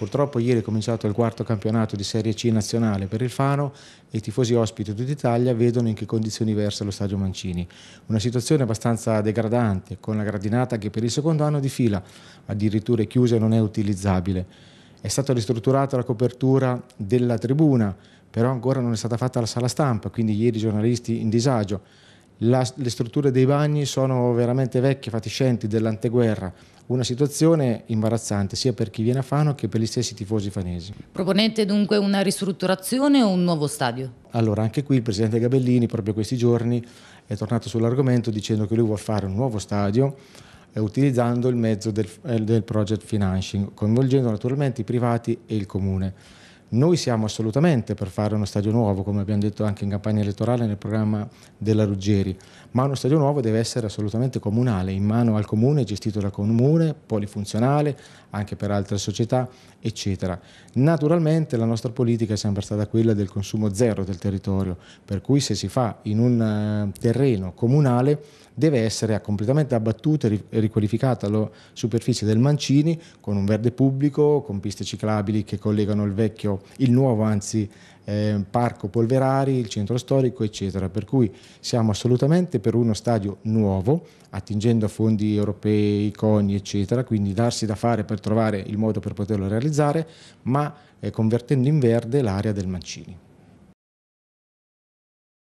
Purtroppo ieri è cominciato il quarto campionato di Serie C nazionale per il Fano e i tifosi ospiti di tutta Italia vedono in che condizioni versa lo stadio Mancini. Una situazione abbastanza degradante, con la gradinata che per il secondo anno di fila addirittura è chiusa e non è utilizzabile. È stata ristrutturata la copertura della tribuna, però ancora non è stata fatta la sala stampa, quindi ieri i giornalisti in disagio la, le strutture dei bagni sono veramente vecchie, fatiscenti dell'anteguerra, una situazione imbarazzante sia per chi viene a Fano che per gli stessi tifosi fanesi. Proponete dunque una ristrutturazione o un nuovo stadio? Allora, anche qui il presidente Gabellini proprio questi giorni è tornato sull'argomento dicendo che lui vuole fare un nuovo stadio eh, utilizzando il mezzo del, eh, del project financing, coinvolgendo naturalmente i privati e il comune. Noi siamo assolutamente per fare uno stadio nuovo, come abbiamo detto anche in campagna elettorale nel programma della Ruggeri, ma uno stadio nuovo deve essere assolutamente comunale, in mano al comune, gestito dal comune, polifunzionale, anche per altre società, eccetera. Naturalmente la nostra politica è sempre stata quella del consumo zero del territorio, per cui se si fa in un eh, terreno comunale deve essere completamente abbattuta e riqualificata la superficie del Mancini con un verde pubblico, con piste ciclabili che collegano il vecchio, il nuovo anzi eh, parco Polverari, il centro storico eccetera. Per cui siamo assolutamente per uno stadio nuovo, attingendo a fondi europei, CONI eccetera, quindi darsi da fare per trovare il modo per poterlo realizzare, ma eh, convertendo in verde l'area del Mancini.